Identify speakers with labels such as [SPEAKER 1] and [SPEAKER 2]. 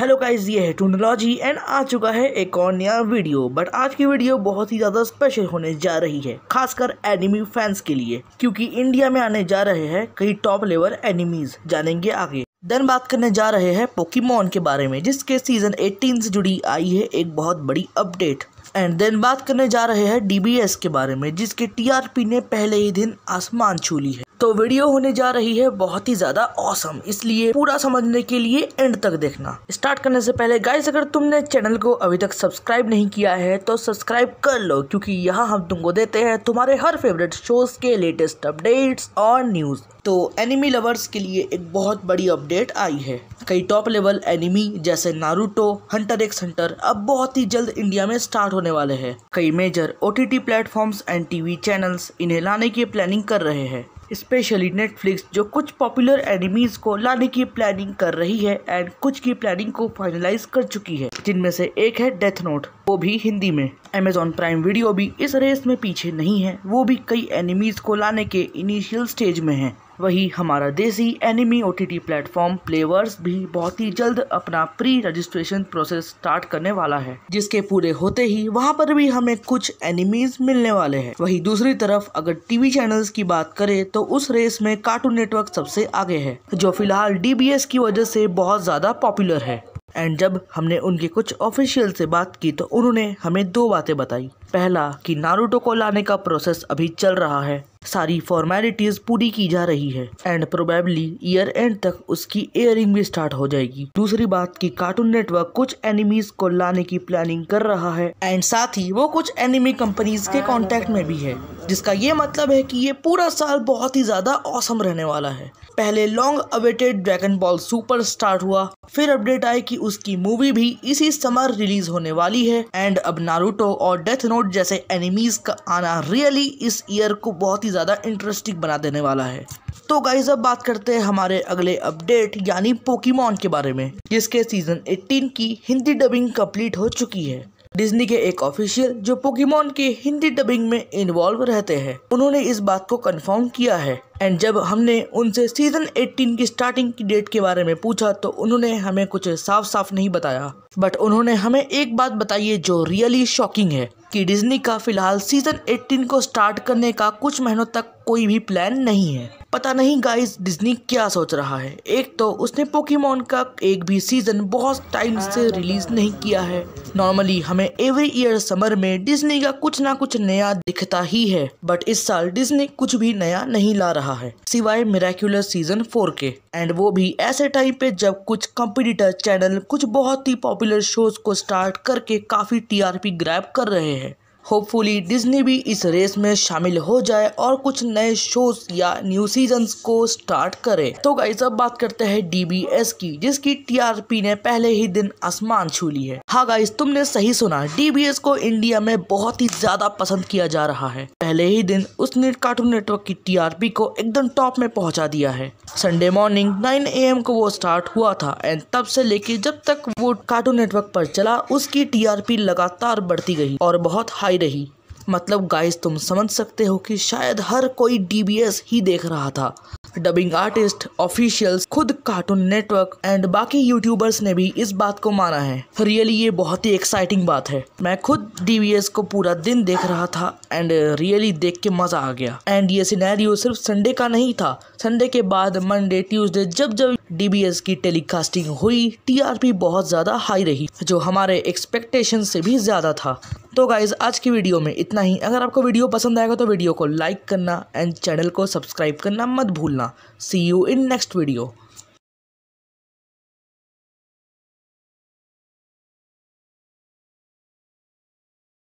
[SPEAKER 1] Hello guys ये है टूनोलॉजी and आ चुका है एक और नया वीडियो बट आज की वीडियो बहुत ही ज़्यादा स्पेशल होने जा रही है खासकर एनिमी फैंस के लिए क्योंकि इंडिया में आने जा रहे हैं कई टॉप लेवल एनिमीज जानेंगे आगे देन बात करने जा रहे हैं पोकीमोन के बारे में जिसके सीजन 18 से जुड़ी आई है एक बहुत बड़ी अपडेट एंड देन बात करने जा रहे हैं डी के बारे में जिसके टी ने पहले ही दिन आसमान छू ली है तो वीडियो होने जा रही है बहुत ही ज़्यादा औसम इसलिए पूरा समझने के लिए एंड तक देखना स्टार्ट करने से पहले गाइस अगर तुमने चैनल को अभी तक सब्सक्राइब नहीं किया है तो सब्सक्राइब कर लो क्योंकि यहाँ हम तुमको देते हैं तुम्हारे हर फेवरेट शोज के लेटेस्ट अपडेट्स और न्यूज़ तो एनिमी लवर्स के लिए एक बहुत बड़ी अपडेट आई है कई टॉप लेवल एनिमी जैसे नारूटो हंटर एक्स हंटर अब बहुत ही जल्द इंडिया में स्टार्ट होने वाले हैं कई major O T T platforms and TV channels इन्हें लाने की प्लानिंग कर रहे हैं स्पेशली नेटफ्लिक्स जो कुछ पॉपुलर एनिमीज को लाने की प्लानिंग कर रही है एंड कुछ की प्लानिंग को फाइनलाइज कर चुकी है जिनमें से एक है डेथ नोट वो भी हिंदी में अमेजोन प्राइम वीडियो भी इस रेस में पीछे नहीं है वो भी कई एनिमीज को लाने के इनिशियल स्टेज में है वहीं हमारा desi anime O T platform players भी बहुत ही जल्द अपना प्री रजिस्ट्रेशन प्रोसेस स्टार्ट करने वाला है जिसके पूरे होते ही वहाँ पर भी हमें कुछ एनिमीज मिलने वाले हैं वहीं दूसरी तरफ अगर टीवी चैनल्स की बात करें तो उस रेस में कार्टून नेटवर्क सबसे आगे है जो फिलहाल डी की वजह से बहुत ज्यादा पॉपुलर है एंड जब हमने उनके कुछ ऑफिशियल से बात की तो उन्होंने हमें दो बातें बताई पहला कि नारूटो को लाने का प्रोसेस अभी चल रहा है सारी फॉर्मेलिटीज पूरी की जा रही है एंड प्रोबेबली ईयर एंड तक उसकी एयरिंग भी स्टार्ट हो जाएगी दूसरी बात कि कार्टून नेटवर्क कुछ एनिमीज को लाने की प्लानिंग कर रहा है एंड साथ ही वो कुछ एनिमी कंपनीज के कॉन्टेक्ट में भी है जिसका ये मतलब है कि ये पूरा साल बहुत ही ज्यादा औसम रहने वाला है पहले long awaited Dragon Ball Super start हुआ फिर अपडेट आई कि उसकी मूवी भी इसी समर रिलीज होने वाली है एंड अब नारूटो और डेथ नोट जैसे एनिमीज का आना रियली इस ईयर को बहुत ही ही ज़्यादा इंटरेस्टिंग बना देने वाला है तो गाइज अब बात करते हैं हमारे अगले अपडेट यानी पोकीमॉन के बारे में जिसके सीज़न 18 की हिंदी डबिंग कंप्लीट हो चुकी है डिज्नी के एक ऑफिशियल जो पोकीमॉन के हिंदी डबिंग में इन्वॉल्व रहते हैं उन्होंने इस बात को कंफर्म किया है एंड जब हमने उनसे सीजन 18 की स्टार्टिंग की डेट के बारे में पूछा तो उन्होंने हमें कुछ साफ साफ नहीं बताया बट उन्होंने हमें एक बात बताई है जो रियली शॉकिंग है कि डिज्नी का फिलहाल सीज़न 18 को स्टार्ट करने का कुछ महीनों तक कोई भी प्लान नहीं है पता नहीं गाइस डिज्नी क्या सोच रहा है एक तो उसने पोकेमोन का एक भी सीजन बहुत टाइम हाँ, से रिलीज हाँ, हाँ, नहीं किया है नॉर्मली हमें एवरी ईयर समर में डिज्नी का कुछ ना कुछ नया दिखता ही है बट इस साल डिज्नी कुछ भी नया नहीं ला रहा है सिवाय मेरेक्यूलर सीजन फोर के एंड वो भी ऐसे टाइम पे जब कुछ कंपटीटर चैनल कुछ बहुत ही पॉपुलर शोज को स्टार्ट करके काफी टीआरपी ग्रैब कर रहे हैं होपफुली डिज्नी भी इस रेस में शामिल हो जाए और कुछ नए शोज या न्यू सीजन को स्टार्ट करे तो गाइस अब बात करते हैं डीबीएस की जिसकी टीआरपी ने पहले ही दिन आसमान छू ली है हाँ गाइस तुमने सही सुना डीबीएस को इंडिया में बहुत ही ज्यादा पसंद किया जा रहा है पहले ही दिन उसने कार्टून नेटवर्क की टीआरपी को एकदम टॉप में पहुंचा दिया है संडे मॉर्निंग ए एम को वो स्टार्ट हुआ था एंड तब से लेके जब तक वो कार्टून नेटवर्क पर चला उसकी टीआरपी लगातार बढ़ती गई और बहुत हाई दिखाई रही मतलब गाइस तुम समझ सकते हो कि शायद हर कोई डी बी एस ही देख रहा था डबिंग आर्टिस्ट ऑफिशियल्स खुद कार्टून नेटवर्क एंड बाकी यूट्यूबर्स ने भी इस बात को माना है रियली ये बहुत ही एक्साइटिंग बात है मैं खुद डीवीएस को पूरा दिन देख रहा था एंड रियली देख के मजा आ गया एंड ये सिनेरियो सिर्फ संडे का नहीं था संडे के बाद मंडे ट्यूसडे जब जब डीबीएस की टेलीकास्टिंग हुई टीआरपी बहुत ज़्यादा हाई रही जो हमारे एक्सपेक्टेशन से भी ज़्यादा था तो गाइज आज की वीडियो में इतना ही अगर आपको वीडियो पसंद आएगा तो वीडियो को लाइक करना एंड चैनल को सब्सक्राइब करना मत भूलना See you in next video.